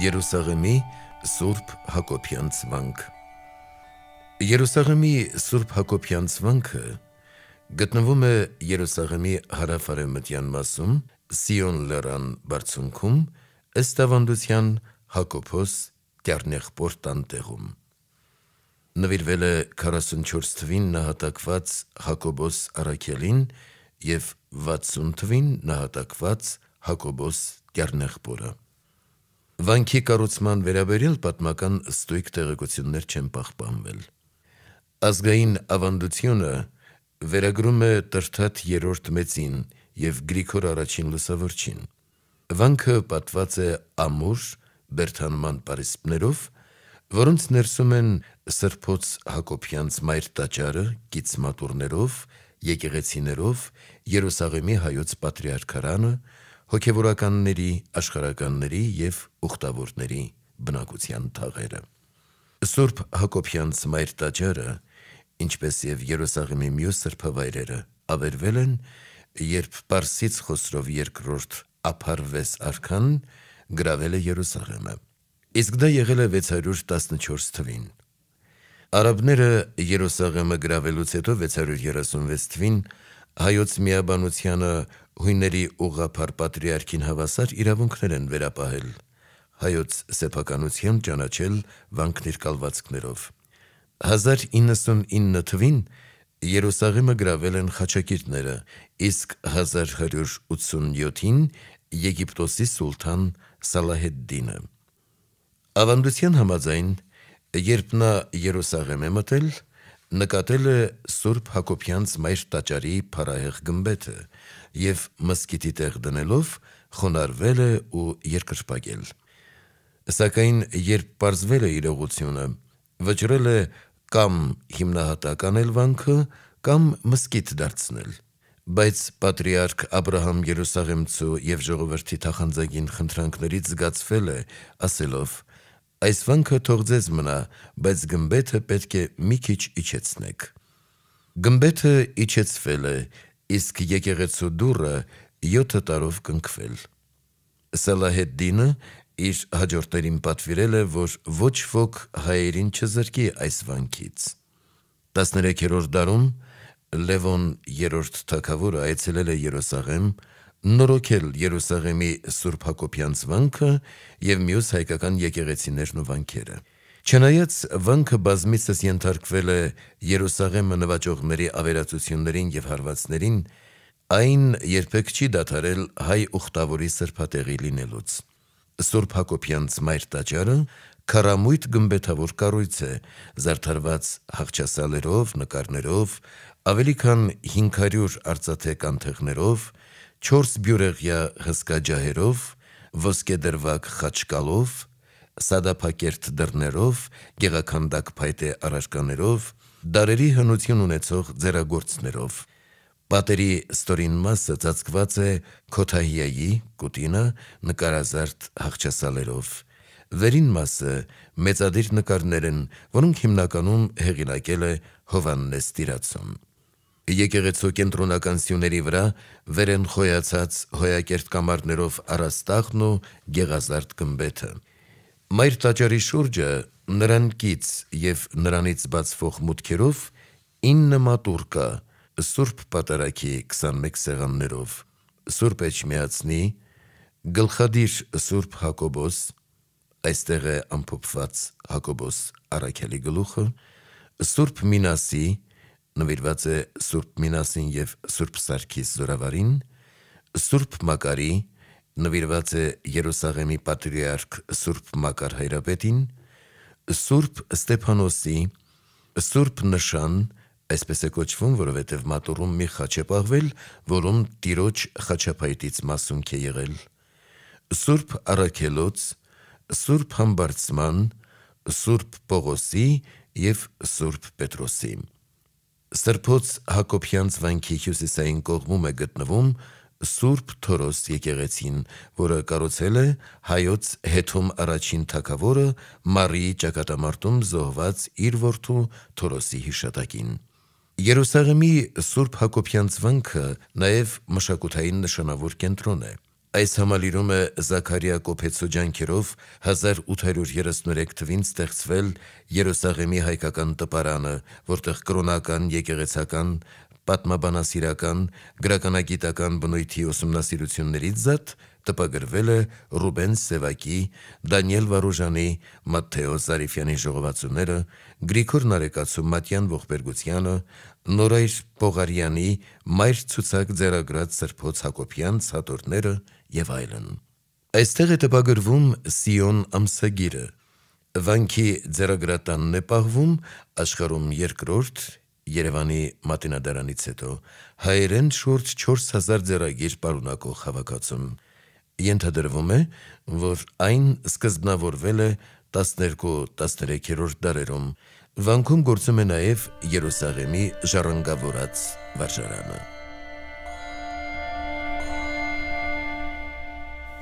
Երուսաղեմի Սուրբ Հակոբյան ցվանք։ Երուսաղեմի Սուրբ Հակոբյան ցվանքը գտնվում է Երուսաղեմի հարավարևմտյան մասում, Սիոն լեռան բարձունքում, ըստ ավանդության Հակոբոս Տերնեղ Պորտան տեղում։ Նվիրվել է 44 թվին նահատակված Հակոբոս Արաքելին եւ 60 թվին նահատակված Հակոբոս Տերնեղբորը։ Վանքի կառուցման վերաբերյալ պատմական ստույգ տեղեկություններ չեն պահպանվել։ Ազգային ավանդությունը վերագրում է Տրթաթ երրորդ մեծին եւ Գրիգոր առաջին լուսավորչին։ Վանքը պատված է ամուր բերթանման պարիսպներով, որոնց ներսում են Սրբոց Հակոբյանց մայր տաճարը գիծմատուրներով, եկեղեցիներով, Երուսաղեմի հայոց պատրիարքարանը, հոգևորականների, աշխարականների եւ ուխտավորների բնակության թաղերը։ Սուրբ Հակոբյանց մայր տաճարը, ինչպես եւ Երուսաղեմի մյուս սրբավայրերը, ավերվել են, երբ Պարսից Խոսրով երկրորդ Ափարվես արքան գրավել է Երուսաղեմը։ Իսկ դա եղել է 614 թվին։ Արաբները Երուսաղեմը գրավելուց հետո 636 թվին հայոց միաբանությանը հույների ուղափար պատրիարքին հավասար իրավունքներ են վերապահել, հայոց սեփականություն ճանաչել վանքներ կալվածքներով։ 1099 թվին Երուսաղեմը գրավել են խաչակիրները, իսկ 1187-ին Եգիպտոսի սուլտան Սալահեդդինը։ Ավանդության համաձայն, երբ նա Երուսաղեմ է մտել, նկատել է Սուրբ Հակոբյանց մայր տաճարի փարահեղ գմբեթը եւ մսկիթի տեղ դնելով խոնարվել է ու երկրպագել։ Սակայն երբ բարձվել է իրողությունը, վճռել է կամ հիմնահատական ելվանքը կամ մսկիթ դարձնել։ Բայց պատրիարք Աբ รา համ Երուսաղեմցու եւ ժողովրդի թախանձագին խնդրանքներից զգացվել է, ասելով. Այս վանքը թող ձեզ մնա, բայց գմբեթը պետք է մի քիչ իջեցնեք։ Գմբեթը իջեցվել է, իսկ եկեղեցու դուռը 7 տարով կնքվել։ Սալահեդդինը իր հաջորդներին պատվիրել է, որ ոչ ոք հայերին չզրկի այս վանքից։ 13-րդ դարում Լևոն 3-րդ թագավորը այցելել է Երուսաղեմ, նորոգել Երուսաղեմի Սուրբ Հակոբյանց վանքը եւ մյուս հայկական եկեղեցիներն ու վանքերը։ Չնայած վանքը բազմիցս ենթարկվել է Երուսաղեմը նվաճողների ավերածություններին եւ հարվածներին, այն երբեք չի դադարել հայ ուխտավորի սրբատեղի լինելուց։ Սուրբ Հակոբյանց մայր տաճարը քարամույթ գմբեթավոր կառույց է, զարդարված հաղճասալերով, նկարներով, ավելի քան 500 արծաթե կանթեղներով, 4 բյուրեղյա հսկա ջահերով, ոսկեդրվակ խաչկալով, սադափակերտ դռներով, գեղաքանդակ փայտե առարկաներով, դարերի հնություն ունեցող ձերագործներով։ Պատերի ստորին մասը ծածկված է Քոթահիայի կուտինա նկարազարդ հաղճասալերով։ Վերին մասը մեծադիր նկարներ են, որոնք հիմնականում հեղինակել է Հովաննես Տիրացում եկեղեցու կենտրոնականությունների վրա վերեն խոյացած հոյակերտ կամարներով առաստաղն ու գեղազարդ գմբեթը։ Մայր տաճարի շուրջը նրանքից եւ նրանից բացվող մուտքերով 9 մատուր կա Սուրբ Պատարագի 21 սեղաններով։ Սուրբ Էջմիածնի, գլխադիր Սուրբ Հակոբոս, այստեղ է ամփոփված Հակոբոս Արաքելի գլուխը, Սուրբ Մինասի նվիրված է Սուրբ Մինասին եւ Սուրբ Սարգիս զորավարին, Սուրբ Մակարի նվիրված է Երուսաղեմի պատրիարք Սուրբ Մակար Հայրապետին, Սուրբ Ստեփանոսի Սուրբ նշան, այսպես է կոչվում, որովհետև մատուրում մի խաչ է պահվել, որում տիրոջ խաչապայտից մասունք է եղել։ Սուրբ Արաքելոց, Սուրբ Համբարձման, Սուրբ Պողոսի եւ Սուրբ Պետրոսի։ Սրբոց Հակոբյանց վանքի հյուսիսային կողմում է գտնվում Սուրբ Թորոս եկեղեցին, որը կառուցել է հայոց հետում առաջին թակավորը Մարիի ճակատամարտում զոհված իր որդու Թորոսի հիշատակին։ Երուսաղեմի Սուրբ Հակոբյանց վանքը նաև մշակութային նշանավոր կենտրոն է։ Այս համալիրում է Զաքարիա Կոփեցոջանքերով 1833 թվին ստեղծվել Երուսաղեմի հայկական տպարանը, որտեղ կրոնական, եկեղեցական, պատմաբանասիրական, գրականագիտական բնույթի ուսումնասիրություններից զատ տպագրվել է Ռուբեն Սևակի, Դանիել Վարուժանի, Մատթեո Զարիֆյանի ժողովածուները, Գրիգոր Նարեկացու Մատյան ողբերգությանը, Նորայր Պողարյանի մայր ցուցակ ձեռագրած Սրբոց Հակոբյան ցատորները եւ այլն։ Այստեղ է տպագրվում Սիոն ամսագիրը։ Վանքի ձեռագրատանն է պահվում աշխարհում երկրորդ Երևանի մատինադարանից հետո հայերեն շուրջ 4000 ձեռագիր պարունակող հավաքածուն ենթադրվում է, որ այն սկզբնավորվել է 12-13-րդ դարերում։ Վանքում գործում է նաև Երուսաղեմի ժառանգավորած վարժարանը։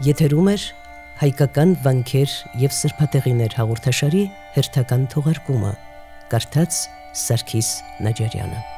Եթերում էր հայկական վանքեր եւ սրբատեղիներ հաղորդաշարի հերթական թողարկումը։ Կարդաց Սարգիս Նաջարյանը։